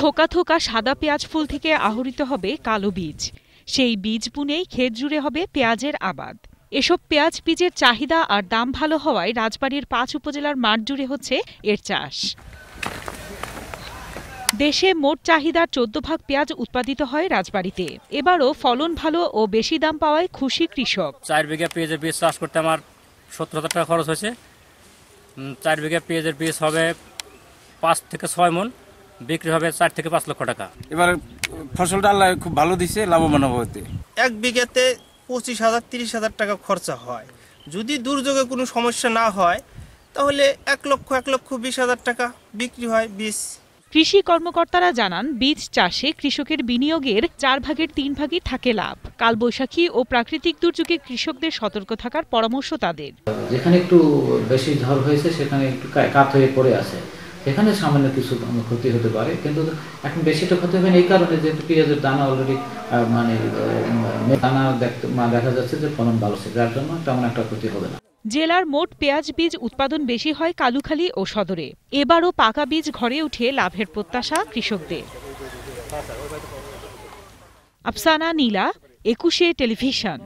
থোকা থোকা সাদা পেঁয়াজ ফুল থেকে আহরিত হবে কালো বীজ সেই বীজ বুনেই ক্ষেত জুড়ে হবে পেঁয়াজের আবাদ এসব পেঁয়াজ বীজের চাহিদা আর দাম ভালো হওয়ায় রাজবাড়ির পাঁচ উপজেলার মাঠ জুড়ে হচ্ছে এর চাষ দেশে মোট চাহিদার চোদ্দ ভাগ পেঁয়াজ উৎপাদিত হয় রাজবাড়িতে এবারও ফলন ভালো ও বেশি দাম পাওয়ায় খুশি কৃষক চার বিঘা পেঁয়াজের বীজ চাষ করতে আমার সত্তর হাজার টাকা খরচ হয়েছে চার বিঘা পেঁয়াজের বীজ হবে পাঁচ থেকে ছয় মন বিক্রি হবে চার থেকে পাঁচ লক্ষ টাকা এবার ফসলটা আল্লাহ খুব ভালো দিছে লাভবান হবে এক বিঘাতে পঁচিশ হাজার তিরিশ হাজার টাকা খরচা হয় যদি দুর্যোগে কোনো সমস্যা না হয় তাহলে এক লক্ষ এক লক্ষ বিশ হাজার টাকা বিক্রি হয় বীজ কৃষি কর্মকর্তারা জানান বীজ চাষে কৃষকের বিনিয়োগের চার ভাগের তিন ভাগই থাকে লাভ কালবৈশাখী ও প্রাকৃতিক দুর্যোগে কৃষকদের সতর্ক থাকার পরামর্শ তাদের যেখানে একটু বেশি ঝড় হয়েছে সেখানে একটু কাত হয়ে পড়ে আছে এখানে সামান্য কিছু ক্ষতি হতে পারে কিন্তু এখন বেশি তো ক্ষতি হবে এই কারণে যে পেঁয়াজের দানা অলরেডি মানে দানা দেখতে দেখা যাচ্ছে যে ফলন ভালো ছিল যার জন্য তেমন একটা ক্ষতি হবে না জেলার মোট পেঁয়াজ বীজ উৎপাদন বেশি হয় কালুখালী ও সদরে এবারও পাকা বীজ ঘরে উঠে লাভের প্রত্যাশা কৃষকদের আফসানা নীলা একুশে টেলিভিশন